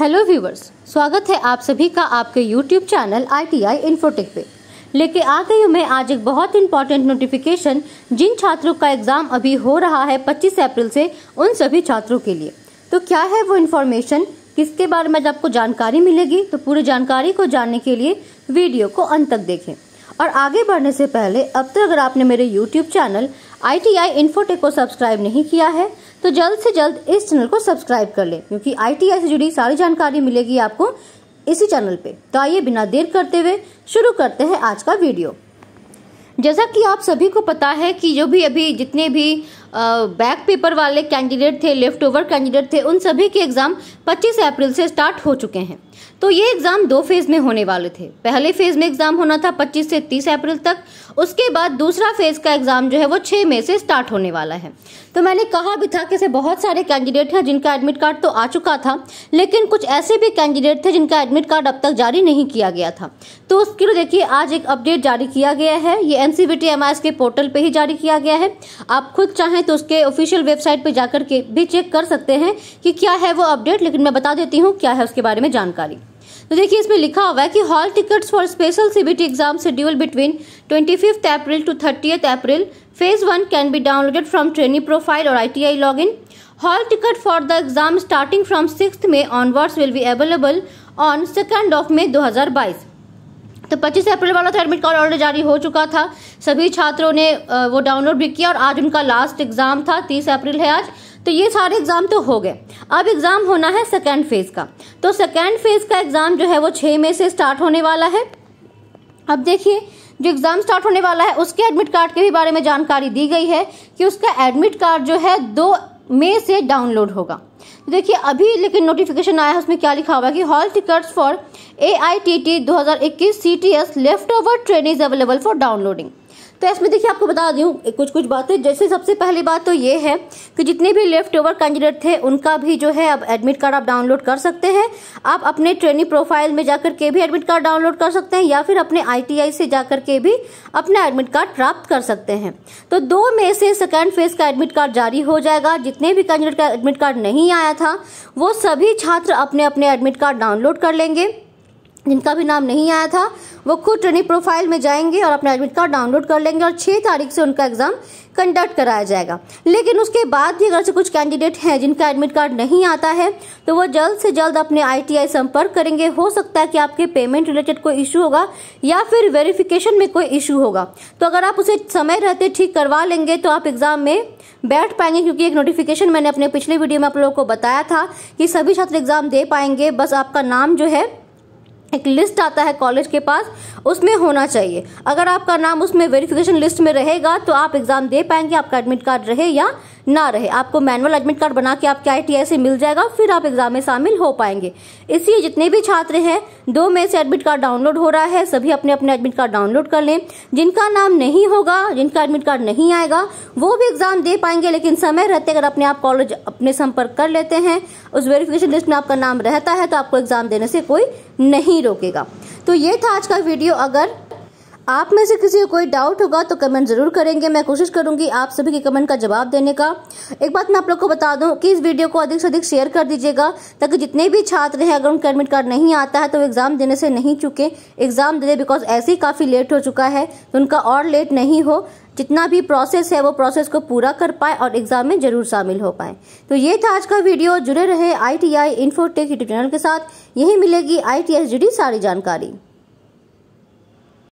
hello viewers स्वागत है आप सभी का आपके YouTube channel I T I infotech पे लेके आ गई हूँ मैं आज एक बहुत इंपॉर्टेंट नोटिफिकेशन जिन छात्रों का एग्ज़ाम अभी हो रहा है 25 अप्रैल से उन सभी छात्रों के लिए तो क्या है वो इन्फॉर्मेशन किसके बारे में आपको जानकारी मिलेगी तो पूरी जानकारी को जानने के लिए वीडियो को अंत तक देखें और आगे बढ़ने से पहले अब तक तो अगर आपने मेरे YouTube channel I T I infotech को सब्सक्राइब नहीं किया है तो जल्द से जल्द इस चैनल को सब्सक्राइब कर लें क्योंकि आईटीआई से जुड़ी सारी जानकारी मिलेगी आपको इसी चैनल पे तो आइए बिना देर करते हुए शुरू करते हैं आज का वीडियो जैसा कि आप सभी को पता है कि जो भी अभी जितने भी बैक पेपर वाले कैंडिडेट थे लेफ्ट ओवर कैंडिडेट थे उन सभी के एग्ज़ाम 25 अप्रैल से स्टार्ट हो चुके हैं तो ये एग्ज़ाम दो फेज़ में होने वाले थे पहले फेज़ में एग्ज़ाम होना था 25 से 30 अप्रैल तक उसके बाद दूसरा फेज़ का एग्ज़ाम जो है वो छः मई से स्टार्ट होने वाला है तो मैंने कहा भी था कि ऐसे बहुत सारे कैंडिडेट हैं जिनका एडमिट कार्ड तो आ चुका था लेकिन कुछ ऐसे भी कैंडिडेट थे जिनका एडमिट कार्ड अब तक जारी नहीं किया गया था तो उसके लिए देखिए आज एक अपडेट जारी किया गया है ये एन सी e के पोर्टल पर ही जारी किया गया है आप खुद चाहें है तो उसके ऑफिशियल वेबसाइट पर जाकर के भी चेक कर सकते हैं कि क्या है वो अपडेट लेकिन मैं बता देती हूँ क्या है उसके बारे में जानकारी तो देखिए इसमें लिखा हुआ है कि hall tickets for special CBT exam schedule between 25th April to 30th April phase one can be downloaded from trainee profile और ITI login hall ticket for the exam starting from six May onwards will be available on second of May 2022 तो 25 अप्रैल वाला तो admit card order जारी हो चुका था सभी छात्रों ने वो डाउनलोड भी किया और आज उनका लास्ट एग्ज़ाम था 30 अप्रैल है आज तो ये सारे एग्ज़ाम तो हो गए अब एग्ज़ाम होना है सेकेंड फेज़ का तो सेकेंड फेज़ का एग्ज़ाम जो है वो छः मई से स्टार्ट होने वाला है अब देखिए जो एग्ज़ाम स्टार्ट होने वाला है उसके एडमिट कार्ड के भी बारे में जानकारी दी गई है कि उसका एडमिट कार्ड जो है दो मे से डाउनलोड होगा तो देखिए अभी लेकिन नोटिफिकेशन आया है उसमें क्या लिखा हुआ है कि hall tickets for A I T T दो हज़ार इक्कीस C T S left over train is available for downloading तो इसमें देखिए आपको बता दूँ कुछ कुछ बातें जैसे सबसे पहली बात तो ये है कि जितने भी लेफ्ट ओवर कैंडिडेट थे उनका भी जो है अब एडमिट कार्ड आप डाउनलोड कर सकते हैं आप अपने ट्रेनिंग प्रोफाइल में जाकर के भी एडमिट कार्ड डाउनलोड कर सकते हैं या फिर अपने आई से जाकर के भी अपना एडमिट कार्ड प्राप्त कर सकते हैं तो दो में से सेकेंड फेज का एडमिट कार्ड जारी हो जाएगा जितने भी कैंडिडेट का एडमिट कार्ड नहीं आया था वो सभी छात्र अपने अपने एडमिट कार्ड डाउनलोड कर लेंगे जिनका भी नाम नहीं आया था वो खुद ट्रेनिंग प्रोफाइल में जाएंगे और अपना एडमिट कार्ड डाउनलोड कर लेंगे और छः तारीख से उनका एग्ज़ाम कंडक्ट कराया जाएगा लेकिन उसके बाद भी अगर से कुछ कैंडिडेट हैं जिनका एडमिट कार्ड नहीं आता है तो वो जल्द से जल्द अपने आईटीआई संपर्क करेंगे हो सकता है कि आपके पेमेंट रिलेटेड कोई इशू होगा या फिर वेरिफिकेशन में कोई इशू होगा तो अगर आप उसे समय रहते ठीक करवा लेंगे तो आप एग्ज़ाम में बैठ पाएंगे क्योंकि एक नोटिफिकेशन मैंने अपने पिछले वीडियो में आप लोगों को बताया था कि सभी छात्र एग्ज़ाम दे पाएंगे बस आपका नाम जो है एक लिस्ट आता है कॉलेज के पास उसमें होना चाहिए अगर आपका नाम उसमें वेरिफिकेशन लिस्ट में रहेगा तो आप एग्ज़ाम दे पाएंगे आपका एडमिट कार्ड रहे या ना रहे आपको मैनुअल एडमिट कार्ड बना के आपके आई से मिल जाएगा फिर आप एग्जाम में शामिल हो पाएंगे इसलिए जितने भी छात्र हैं दो में से एडमिट कार्ड डाउनलोड हो रहा है सभी अपने अपने एडमिट कार्ड डाउनलोड कर लें जिनका नाम नहीं होगा जिनका एडमिट कार्ड नहीं आएगा वो भी एग्जाम दे पाएंगे लेकिन समय रहते अगर अपने आप कॉलेज अपने संपर्क कर लेते हैं उस वेरिफिकेशन लिस्ट में आपका नाम रहता है तो आपको एग्जाम देने से कोई नहीं रोकेगा तो ये था आज का वीडियो अगर आप में से किसी को कोई डाउट होगा तो कमेंट ज़रूर करेंगे मैं कोशिश करूंगी आप सभी के कमेंट का जवाब देने का एक बात मैं आप लोग को बता दूं कि इस वीडियो को अधिक से अधिक शेयर कर दीजिएगा ताकि जितने भी छात्र हैं अगर उनका एडमिट कार्ड नहीं आता है तो एग्ज़ाम देने से नहीं चुके एग्ज़ाम दे बिकॉज ऐसे ही काफ़ी लेट हो चुका है तो उनका और लेट नहीं हो जितना भी प्रोसेस है वो प्रोसेस को पूरा कर पाए और एग्ज़ाम में ज़रूर शामिल हो पाए तो ये था आज का वीडियो जुड़े रहे I T I Infotech YouTube channel के साथ यही मिलेगी आई टी एस जुड़ी सारी जानकारी